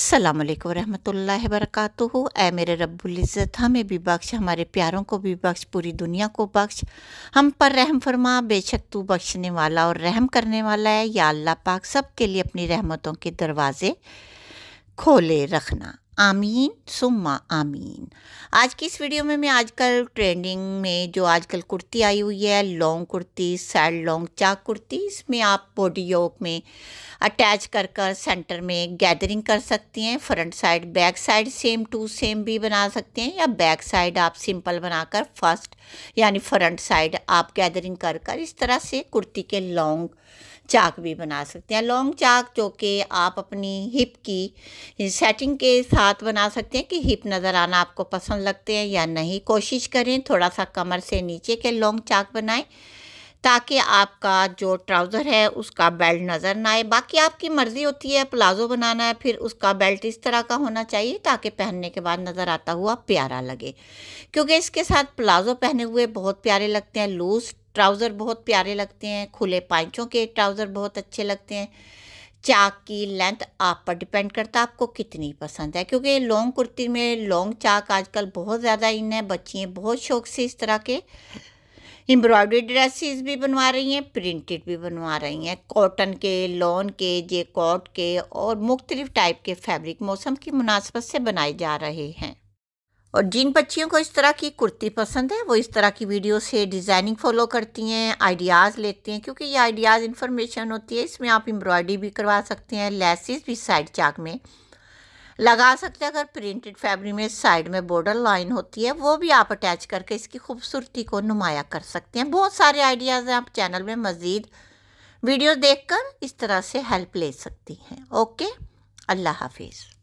अस्सलाम वालेकुम रहमतुल्लाहि वरकatuहू ए मेरे रबुल्ज़त हमें भी बख्श हमारे प्यारों को भी बख्श पूरी दुनिया को बख्श हम पर रहम फरमा बेशक तू बख्शने वाला और रहम करने वाला है या अल्लाह पाक सब के लिए अपनी रहमतों के दरवाज़े खोले रखना आमीन सुम्मा आमीन आज की इस वीडियो में मैं आजकल ट्रेंडिंग में जो आजकल कुर्ती आई हुई है लॉन्ग कुर्ती सैड लॉन्ग चाक कुर्ती इसमें आप बॉडी योक में अटैच कर कर सेंटर में गैदरिंग कर सकती हैं front side back side same to same भी बना सकते हैं या बैक साइड आप सिंपल बनाकर फर्स्ट यानी फ्रंट साइड आप गैदरिंग कर कर इस तरह से कुर्ती के लॉन्ग चाक भी बना सकते हैं लॉन्ग चाक जो कि आप अपनी हिप की सेटिंग के साथ बना सकते हैं कि हिप नज़र आना आपको पसंद लगते हैं या नहीं कोशिश करें थोड़ा सा कमर से नीचे के लॉन्ग चाक बनाएं ताकि आपका जो ट्राउज़र है उसका बेल्ट नज़र ना आए बाकी आपकी मर्ज़ी होती है प्लाज़ो बनाना है फिर उसका बेल्ट इस तरह का होना चाहिए ताकि पहनने के बाद नज़र आता हुआ प्यारा लगे क्योंकि इसके साथ प्लाज़ो पहने हुए बहुत प्यारे लगते हैं लूज़ ट्राउज़र बहुत प्यारे लगते हैं खुले पाइचों के ट्राउज़र बहुत अच्छे लगते हैं चाक की लेंथ आप पर डिपेंड करता है आपको कितनी पसंद है क्योंकि लॉन्ग कुर्ती में लॉन्ग चाक आजकल बहुत ज़्यादा इन है बच्चियाँ बहुत शौक से इस तरह के एम्ब्रॉयडरी ड्रेसेस भी बनवा रही हैं प्रिंटेड भी बनवा रही हैं कॉटन के लॉन के जे कॉट के और मुख्तलिफ़ टाइप के फैब्रिक मौसम की मुनासबत से बनाए जा रहे हैं और जिन बच्चियों को इस तरह की कुर्ती पसंद है वो इस तरह की वीडियो से डिज़ाइनिंग फॉलो करती हैं आइडियाज़ लेती हैं क्योंकि ये आइडियाज़ इन्फॉर्मेशन होती है इसमें आप एम्ब्रॉयडरी भी करवा सकते हैं लेसिस भी साइड चाक में लगा सकते हैं अगर प्रिंटेड फैब्रिक में साइड में बॉर्डर लाइन होती है वो भी आप अटैच करके इसकी खूबसूरती को नुमाया कर सकते हैं बहुत सारे आइडियाज़ हैं आप चैनल में मज़ीद वीडियो देखकर इस तरह से हेल्प ले सकती हैं ओके अल्लाह हाफिज़